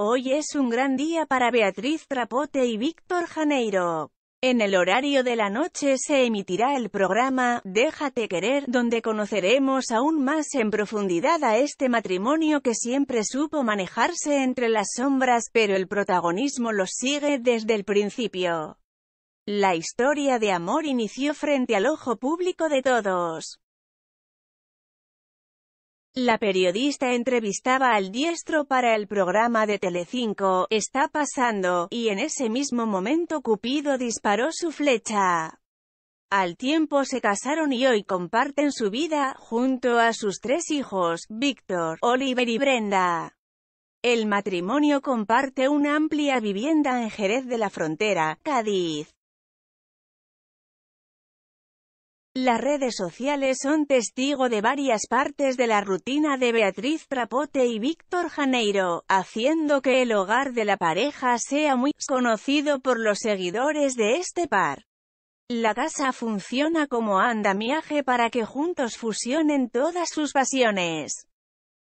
Hoy es un gran día para Beatriz Trapote y Víctor Janeiro. En el horario de la noche se emitirá el programa Déjate querer, donde conoceremos aún más en profundidad a este matrimonio que siempre supo manejarse entre las sombras, pero el protagonismo lo sigue desde el principio. La historia de amor inició frente al ojo público de todos. La periodista entrevistaba al diestro para el programa de Telecinco, Está pasando, y en ese mismo momento Cupido disparó su flecha. Al tiempo se casaron y hoy comparten su vida, junto a sus tres hijos, Víctor, Oliver y Brenda. El matrimonio comparte una amplia vivienda en Jerez de la Frontera, Cádiz. Las redes sociales son testigo de varias partes de la rutina de Beatriz Trapote y Víctor Janeiro, haciendo que el hogar de la pareja sea muy conocido por los seguidores de este par. La casa funciona como andamiaje para que juntos fusionen todas sus pasiones.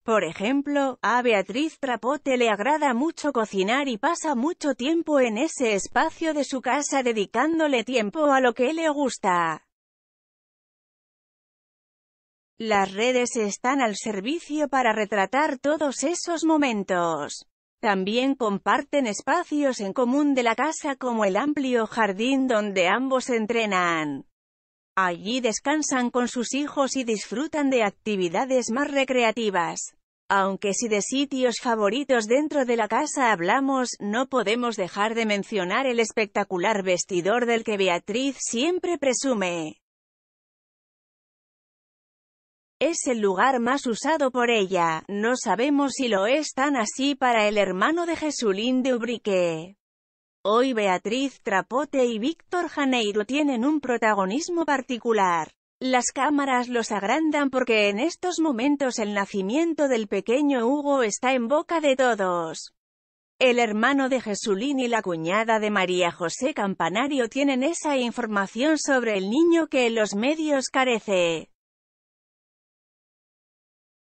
Por ejemplo, a Beatriz Trapote le agrada mucho cocinar y pasa mucho tiempo en ese espacio de su casa dedicándole tiempo a lo que le gusta. Las redes están al servicio para retratar todos esos momentos. También comparten espacios en común de la casa como el amplio jardín donde ambos entrenan. Allí descansan con sus hijos y disfrutan de actividades más recreativas. Aunque si de sitios favoritos dentro de la casa hablamos, no podemos dejar de mencionar el espectacular vestidor del que Beatriz siempre presume. Es el lugar más usado por ella, no sabemos si lo es tan así para el hermano de Jesulín de Ubrique. Hoy Beatriz Trapote y Víctor Janeiro tienen un protagonismo particular. Las cámaras los agrandan porque en estos momentos el nacimiento del pequeño Hugo está en boca de todos. El hermano de Jesulín y la cuñada de María José Campanario tienen esa información sobre el niño que en los medios carece.